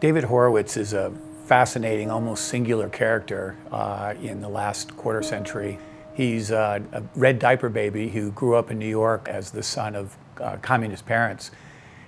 David Horowitz is a fascinating, almost singular character uh, in the last quarter century. He's a, a red diaper baby who grew up in New York as the son of uh, communist parents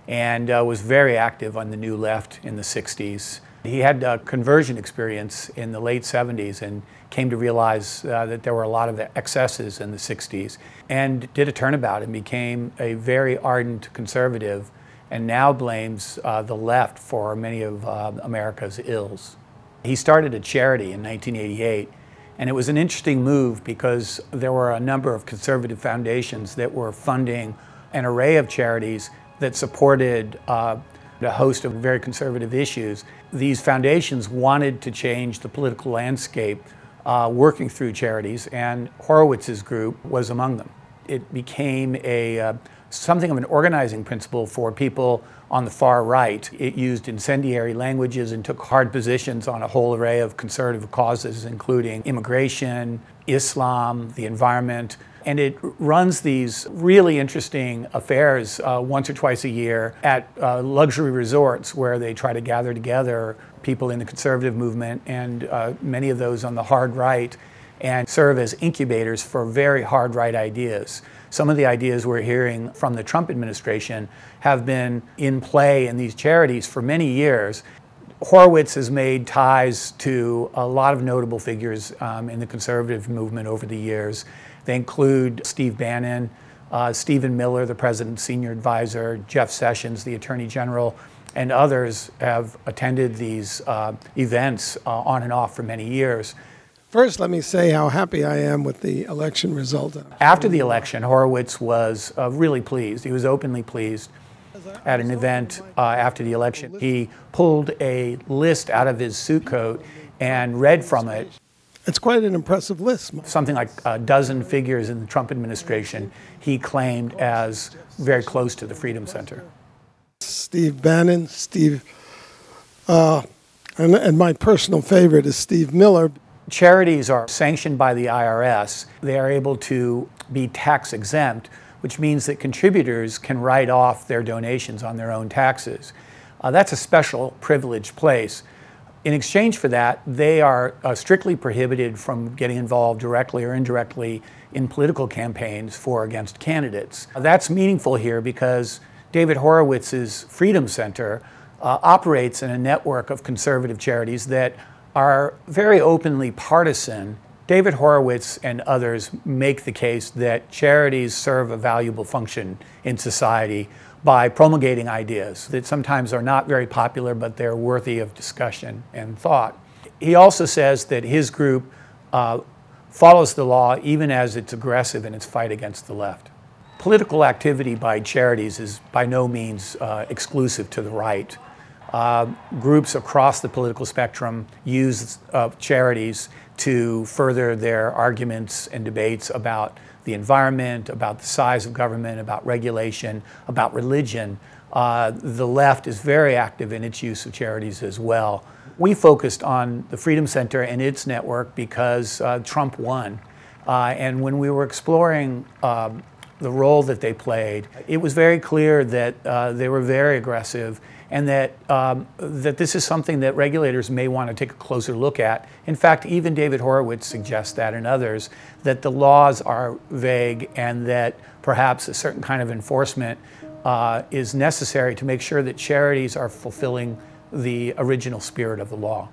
and uh, was very active on the New Left in the 60s. He had a conversion experience in the late 70s and came to realize uh, that there were a lot of excesses in the 60s and did a turnabout and became a very ardent conservative and now blames uh, the left for many of uh, America's ills. He started a charity in 1988, and it was an interesting move because there were a number of conservative foundations that were funding an array of charities that supported uh, a host of very conservative issues. These foundations wanted to change the political landscape uh, working through charities, and Horowitz's group was among them. It became a, uh, something of an organizing principle for people on the far right. It used incendiary languages and took hard positions on a whole array of conservative causes, including immigration, Islam, the environment. And it runs these really interesting affairs uh, once or twice a year at uh, luxury resorts where they try to gather together people in the conservative movement and uh, many of those on the hard right and serve as incubators for very hard right ideas. Some of the ideas we're hearing from the Trump administration have been in play in these charities for many years. Horowitz has made ties to a lot of notable figures um, in the conservative movement over the years. They include Steve Bannon, uh, Stephen Miller, the president's senior advisor, Jeff Sessions, the attorney general, and others have attended these uh, events uh, on and off for many years. First, let me say how happy I am with the election result. After the election, Horowitz was uh, really pleased. He was openly pleased at an event uh, after the election. He pulled a list out of his suit coat and read from it. It's quite an impressive list. Something like a dozen figures in the Trump administration he claimed as very close to the Freedom Center. Steve Bannon, Steve, uh, and, and my personal favorite is Steve Miller. Charities are sanctioned by the IRS. They are able to be tax exempt, which means that contributors can write off their donations on their own taxes. Uh, that's a special privileged place. In exchange for that, they are uh, strictly prohibited from getting involved directly or indirectly in political campaigns for or against candidates. That's meaningful here because David Horowitz's Freedom Center uh, operates in a network of conservative charities that are very openly partisan, David Horowitz and others make the case that charities serve a valuable function in society by promulgating ideas that sometimes are not very popular, but they're worthy of discussion and thought. He also says that his group uh, follows the law even as it's aggressive in its fight against the left. Political activity by charities is by no means uh, exclusive to the right uh, groups across the political spectrum use uh, charities to further their arguments and debates about the environment, about the size of government, about regulation, about religion. Uh, the left is very active in its use of charities as well. We focused on the Freedom Center and its network because uh, Trump won. Uh, and when we were exploring um, the role that they played. It was very clear that uh, they were very aggressive and that, um, that this is something that regulators may want to take a closer look at. In fact, even David Horowitz suggests that and others, that the laws are vague and that perhaps a certain kind of enforcement uh, is necessary to make sure that charities are fulfilling the original spirit of the law.